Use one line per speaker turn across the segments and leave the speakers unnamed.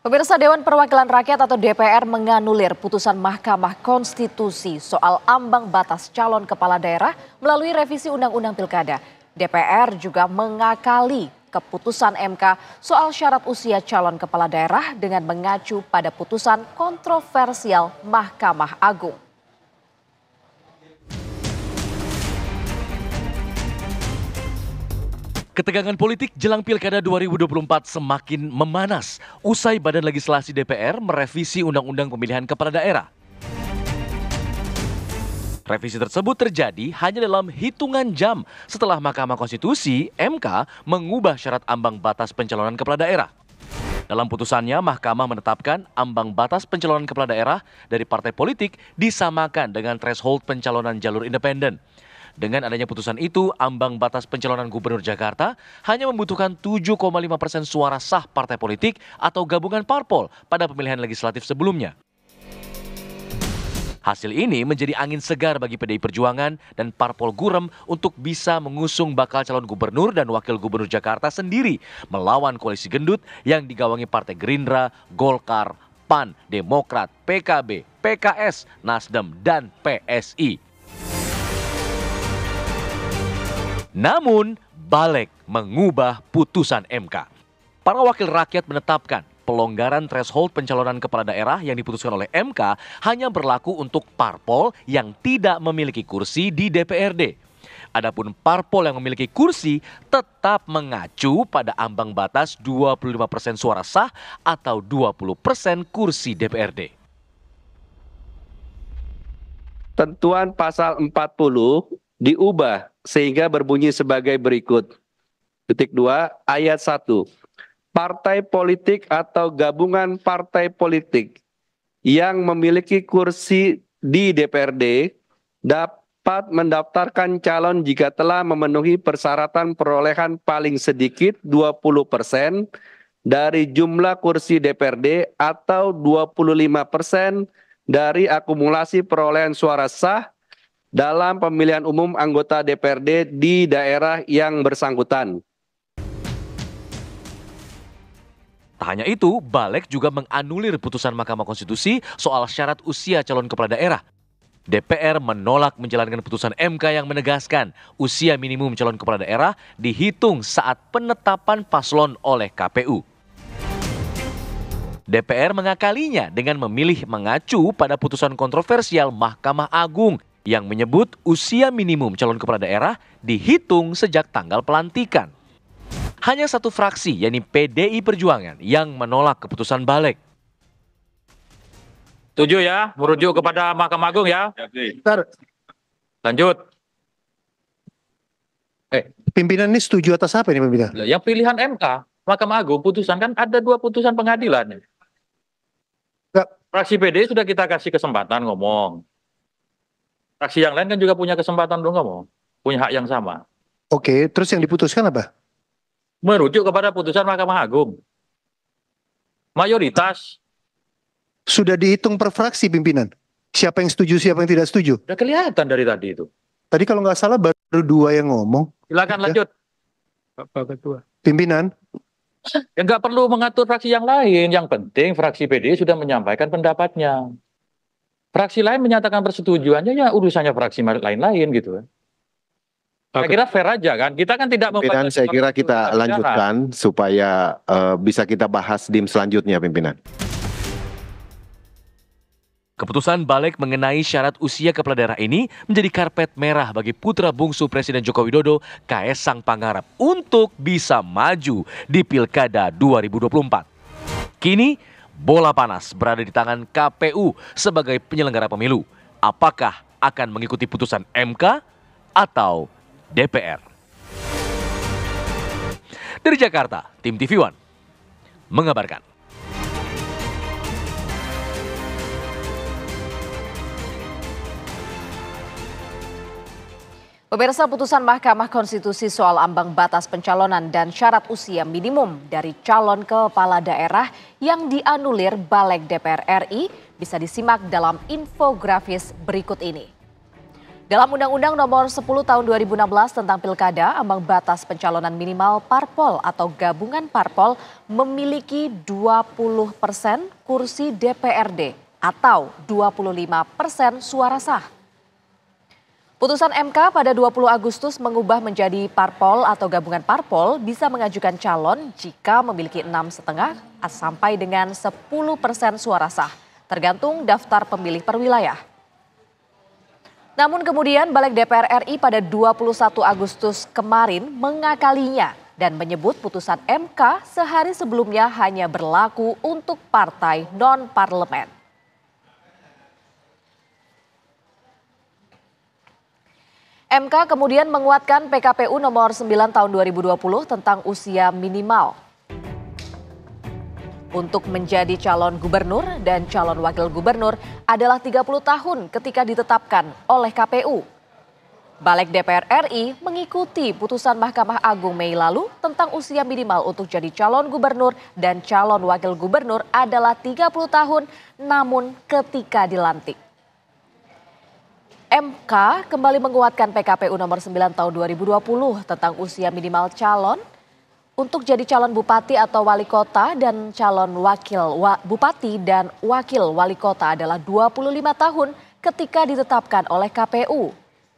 Pemirsa Dewan Perwakilan Rakyat atau DPR menganulir putusan Mahkamah Konstitusi soal ambang batas calon kepala daerah melalui revisi Undang-Undang Pilkada. DPR juga mengakali keputusan MK soal syarat usia calon kepala daerah dengan mengacu pada putusan kontroversial Mahkamah Agung.
Ketegangan politik jelang Pilkada 2024 semakin memanas usai Badan Legislasi DPR merevisi Undang-Undang Pemilihan Kepala Daerah. Revisi tersebut terjadi hanya dalam hitungan jam setelah Mahkamah Konstitusi (MK) mengubah syarat ambang batas pencalonan kepala daerah. Dalam putusannya, Mahkamah menetapkan ambang batas pencalonan kepala daerah dari partai politik disamakan dengan threshold pencalonan jalur independen. Dengan adanya putusan itu, ambang batas pencalonan Gubernur Jakarta hanya membutuhkan 7,5 persen suara sah partai politik atau gabungan parpol pada pemilihan legislatif sebelumnya. Hasil ini menjadi angin segar bagi PDI Perjuangan dan Parpol Gurem untuk bisa mengusung bakal calon gubernur dan wakil gubernur Jakarta sendiri melawan koalisi gendut yang digawangi Partai Gerindra, Golkar, PAN, Demokrat, PKB, PKS, Nasdem, dan PSI. Namun, Balek mengubah putusan MK. Para wakil rakyat menetapkan pelonggaran threshold pencalonan kepala daerah yang diputuskan oleh MK hanya berlaku untuk parpol yang tidak memiliki kursi di DPRD. Adapun parpol yang memiliki kursi tetap mengacu pada ambang batas 25% suara sah atau 20% kursi DPRD. Tentuan pasal 40 diubah sehingga berbunyi sebagai berikut. Detik 2 ayat 1. Partai politik atau gabungan partai politik yang memiliki kursi di DPRD dapat mendaftarkan calon jika telah memenuhi persyaratan perolehan paling sedikit 20% dari jumlah kursi DPRD atau 25% dari akumulasi perolehan suara sah dalam pemilihan umum anggota DPRD di daerah yang bersangkutan. Tak hanya itu, Balek juga menganulir putusan Mahkamah Konstitusi soal syarat usia calon kepala daerah. DPR menolak menjalankan putusan MK yang menegaskan usia minimum calon kepala daerah dihitung saat penetapan paslon oleh KPU. DPR mengakalinya dengan memilih mengacu pada putusan kontroversial Mahkamah Agung yang menyebut usia minimum calon kepala daerah dihitung sejak tanggal pelantikan. Hanya satu fraksi, yakni PDI Perjuangan, yang menolak keputusan balik.
Tujuh ya, merujuk kepada Mahkamah Agung ya. ya Lanjut. Eh, pimpinan ini setuju atas apa ini pimpinan? Yang pilihan MK, Mahkamah Agung, putusan kan ada dua putusan pengadilan. Fraksi PD sudah kita kasih kesempatan ngomong. Saksi yang lain kan juga punya kesempatan dong kamu, punya hak yang sama. Oke, terus yang diputuskan apa? Merujuk kepada putusan Mahkamah Agung. Mayoritas. Sudah dihitung per fraksi pimpinan? Siapa yang setuju, siapa yang tidak setuju? Sudah kelihatan dari tadi itu. Tadi kalau nggak salah baru dua yang ngomong. Silakan ya. lanjut. Bapak Ketua. Pimpinan. Ya nggak perlu mengatur fraksi yang lain. Yang penting fraksi PD sudah menyampaikan pendapatnya. Fraksi lain menyatakan persetujuannya ya urusannya fraksi lain-lain gitu kan. Saya kira fair aja kan. Kita kan tidak pimpinan saya kira kita lanjutkan
supaya uh, bisa kita bahas dim selanjutnya pimpinan. Keputusan balik mengenai syarat usia kepala daerah ini menjadi karpet merah bagi putra bungsu Presiden Joko Widodo, Kaisang Pangarep, untuk bisa maju di Pilkada 2024. Kini, bola panas berada di tangan KPU sebagai penyelenggara pemilu. Apakah akan mengikuti putusan MK atau DPR? Dari Jakarta, tim TV One mengabarkan.
Pemirsa putusan Mahkamah Konstitusi soal ambang batas pencalonan dan syarat usia minimum dari calon kepala daerah yang dianulir Balik DPR RI bisa disimak dalam infografis berikut ini. Dalam Undang-Undang Nomor 10 Tahun 2016 tentang Pilkada, ambang batas pencalonan minimal parpol atau gabungan parpol memiliki 20 persen kursi DPRD atau 25 persen suara sah. Putusan MK pada 20 Agustus mengubah menjadi parpol atau gabungan parpol bisa mengajukan calon jika memiliki enam setengah sampai dengan 10 persen suara sah, tergantung daftar pemilih per wilayah. Namun kemudian Balik DPR RI pada 21 Agustus kemarin mengakalinya dan menyebut putusan MK sehari sebelumnya hanya berlaku untuk partai non-parlemen. MK kemudian menguatkan PKPU nomor 9 tahun 2020 tentang usia minimal untuk menjadi calon gubernur dan calon wakil gubernur adalah 30 tahun ketika ditetapkan oleh KPU. Balik DPR RI mengikuti putusan Mahkamah Agung Mei lalu tentang usia minimal untuk jadi calon gubernur dan calon wakil gubernur adalah 30 tahun namun ketika dilantik. MK kembali menguatkan PKPU nomor 9 tahun 2020 tentang usia minimal calon untuk jadi calon bupati atau wali kota dan calon wakil wa, bupati dan wakil wali kota adalah 25 tahun ketika ditetapkan oleh KPU.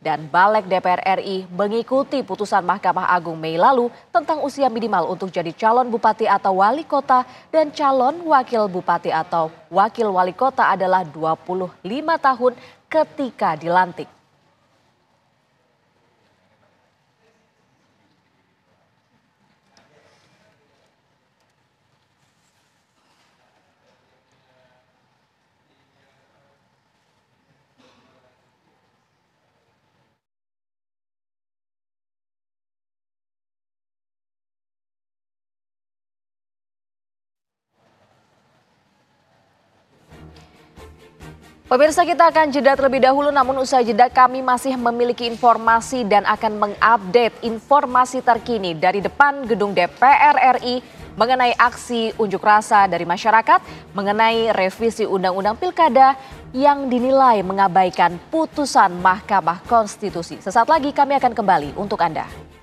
Dan Balek DPR RI mengikuti putusan Mahkamah Agung Mei lalu tentang usia minimal untuk jadi calon bupati atau wali kota dan calon wakil bupati atau wakil wali kota adalah 25 tahun ketika dilantik. Pemirsa kita akan jeda terlebih dahulu namun usai jeda kami masih memiliki informasi dan akan mengupdate informasi terkini dari depan gedung DPR RI mengenai aksi unjuk rasa dari masyarakat mengenai revisi undang-undang pilkada yang dinilai mengabaikan putusan Mahkamah Konstitusi. Sesaat lagi kami akan kembali untuk Anda.